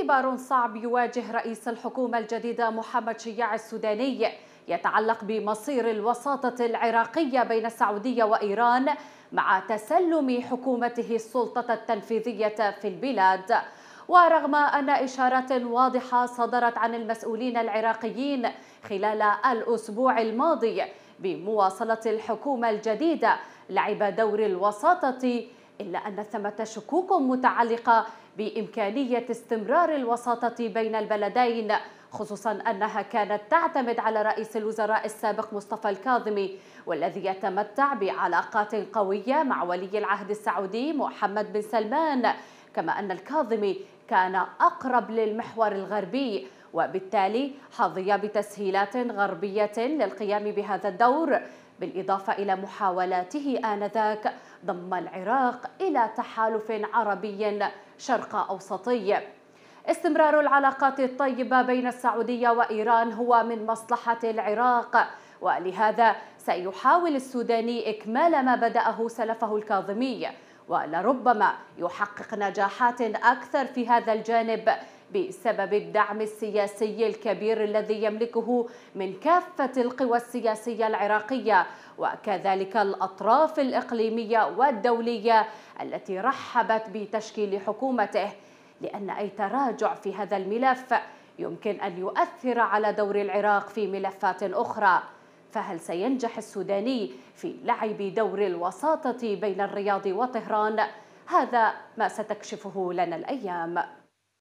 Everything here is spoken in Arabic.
اختبار صعب يواجه رئيس الحكومة الجديدة محمد شياع السوداني يتعلق بمصير الوساطة العراقية بين السعودية وإيران مع تسلم حكومته السلطة التنفيذية في البلاد ورغم أن إشارات واضحة صدرت عن المسؤولين العراقيين خلال الأسبوع الماضي بمواصلة الحكومة الجديدة لعب دور الوساطة إلا أن ثمة شكوك متعلقة بإمكانية استمرار الوساطة بين البلدين خصوصا أنها كانت تعتمد على رئيس الوزراء السابق مصطفى الكاظمي والذي يتمتع بعلاقات قوية مع ولي العهد السعودي محمد بن سلمان كما أن الكاظمي كان أقرب للمحور الغربي وبالتالي حظي بتسهيلات غربية للقيام بهذا الدور بالإضافة إلى محاولاته آنذاك ضم العراق إلى تحالف عربي شرق أوسطي استمرار العلاقات الطيبة بين السعودية وإيران هو من مصلحة العراق ولهذا سيحاول السوداني إكمال ما بدأه سلفه الكاظمي ولربما يحقق نجاحات أكثر في هذا الجانب بسبب الدعم السياسي الكبير الذي يملكه من كافة القوى السياسية العراقية وكذلك الأطراف الإقليمية والدولية التي رحبت بتشكيل حكومته لأن أي تراجع في هذا الملف يمكن أن يؤثر على دور العراق في ملفات أخرى فهل سينجح السوداني في لعب دور الوساطة بين الرياض وطهران؟ هذا ما ستكشفه لنا الأيام